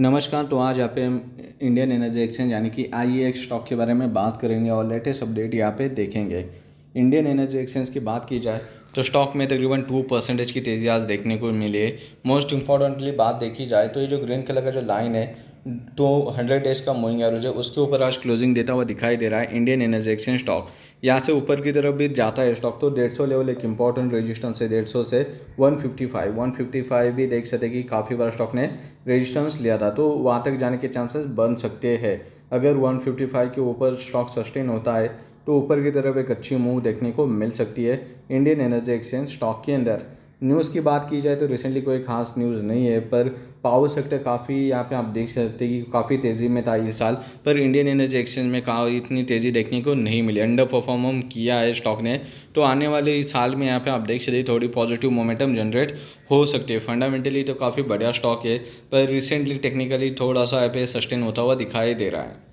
नमस्कार तो आज यहाँ पे हम इंडियन एनर्जी एक्सचेंज यानी कि आई एक्स स्टॉक के बारे में बात करेंगे और लेटेस्ट अपडेट यहाँ पे देखेंगे इंडियन एनर्जी एक्सचेंज की बात की जाए तो स्टॉक में तकरीबन टू परसेंटेज की तेज़ी आज देखने को मिली है मोस्ट इंपॉर्टेंटली बात देखी जाए तो ये जो ग्रीन कलर का जो लाइन है टू हंड्रेड डेज का मोइंग एवरेज है उसके ऊपर आज क्लोजिंग देता हुआ दिखाई दे रहा है इंडियन एनर्जी एक्सचेंज स्टॉक यहाँ से ऊपर की तरफ भी जाता है स्टॉक तो डेढ़ सौ लेवल एक इंपॉर्टेंट रेजिस्टेंस है डेढ़ सौ से one fifty five one fifty five भी देख सकते कि काफ़ी बार स्टॉक ने रेजिस्टेंस लिया था तो वहाँ तक जाने के चांसेस बन सकते हैं अगर वन फिफ्टी फाइव के ऊपर स्टॉक सस्टेन होता है तो ऊपर की तरफ एक अच्छी मूव देखने को मिल सकती है इंडियन एनर्जी एक्सचेंज स्टॉक के अंदर न्यूज़ की बात की जाए तो रिसेंटली कोई खास न्यूज़ नहीं है पर पावर सेक्टर काफ़ी यहाँ पे आप देख सकते हैं कि काफ़ी तेज़ी में था इस साल पर इंडियन एनर्जी एक्सचेंज में का इतनी तेज़ी देखने को नहीं मिली अंडर परफॉर्म किया है स्टॉक ने तो आने वाले इस साल में यहाँ पे आप देख सकते थोड़ी पॉजिटिव मोमेंटम जनरेट हो सकती है फंडामेंटली तो काफ़ी बढ़िया स्टॉक है पर रिसेंटली टेक्निकली थोड़ा सा यहाँ पे सस्टेन होता हुआ दिखाई दे रहा है